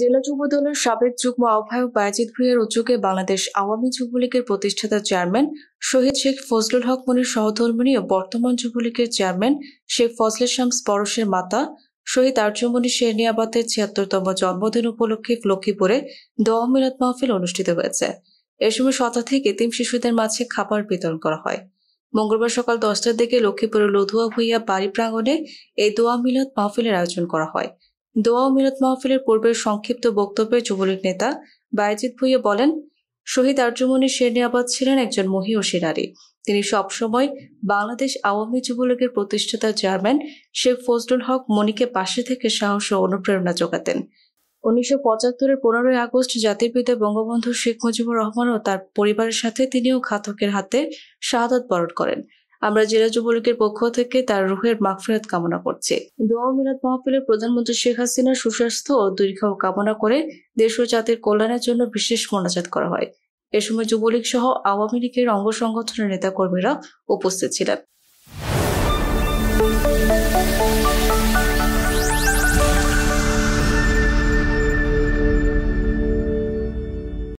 জেলা যুব দলের সাবেক যুগ্ম আহ্বায়ক বাজিদ ভুঁইয়ার উদ্যোগে বাংলাদেশ আওয়ামী যুবলীগের প্রতিষ্ঠাতা চেয়ারম্যান শহীদ শেখ ফজলুল হক মনির সহধর্মিণী ও বর্তমান যুবলীগের চেয়ারম্যান শেখ ফজলে শামস পরশের মাতা শহীদ আর্যমণি শেরনিয়াবাদের ছিয়াত্তরতম জন্মদিন উপলক্ষে লক্ষ্মীপুরে দোয়া মিলাদ মাহফিল অনুষ্ঠিত হয়েছে এ সময় শতাধিক এতিম শিশুদের মাঝে খাবার বিতরণ করা হয় মঙ্গলবার সকাল দশটার দিকে লক্ষ্মীপুরের লধুয়া ভুইয়া বাড়ি প্রাঙ্গণে এই দোয়া মিলাদ মাহফিলের আয়োজন করা হয় দোয়া ও মাহফিলের পূর্বের সংক্ষিপ্ত বক্তব্যে যুবলীগ নেতা বায়জিৎ ভুইয়া বলেন শহীদ আর্যমণি শের নিয়াবাদ ছিলেন একজন মহিয়সী নারী তিনি সবসময় বাংলাদেশ আওয়ামী যুবলীগের প্রতিষ্ঠাতা চেয়ারম্যান শেখ ফজলুল হক মনিকে পাশে থেকে সাহস ও অনুপ্রেরণা যোগাতেন উনিশশো পঁচাত্তরের পনেরোই আগস্ট জাতির পিতা বঙ্গবন্ধু শেখ মুজিবুর রহমান ও তার পরিবারের সাথে তিনিও ঘাতকের হাতে শাহাদ বরণ করেন আমরা জেলা যুবলীগের পক্ষ থেকে তার রুহের মাগফিরাত কামনা করছি দোয়া মিলাদ মাহফিলে প্রধানমন্ত্রী শেখ হাসিনার সুস্বাস্থ্য ও দীর্ঘ কামনা করে দেশ ও জাতির কল্যাণের জন্য বিশেষ মোনাজাত করা হয় এ সময় যুবলীগ সহ আওয়ামী লীগের অঙ্গ সংগঠনের নেতাকর্মীরা উপস্থিত ছিলেন